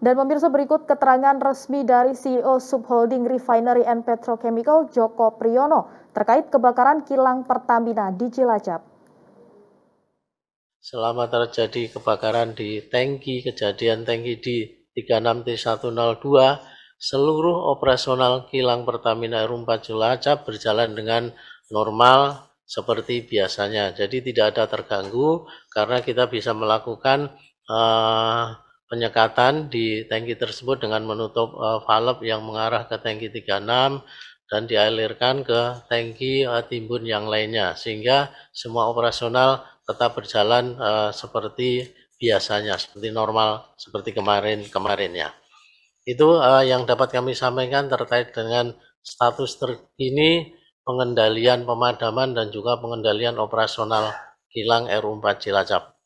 Dan pemirsa berikut keterangan resmi dari CEO Subholding Refinery and Petrochemical Joko Priyono terkait kebakaran kilang Pertamina di Cilacap. Selama terjadi kebakaran di tangki, kejadian tangki di 36102, seluruh operasional kilang Pertamina Rumpa Cilacap berjalan dengan normal seperti biasanya. Jadi tidak ada terganggu karena kita bisa melakukan uh, penyekatan di tangki tersebut dengan menutup uh, valve yang mengarah ke tangki 36 dan dialirkan ke tangki uh, timbun yang lainnya sehingga semua operasional tetap berjalan uh, seperti biasanya seperti normal seperti kemarin kemarinnya. Itu uh, yang dapat kami sampaikan terkait dengan status terkini pengendalian pemadaman dan juga pengendalian operasional kilang R4 Cilacap.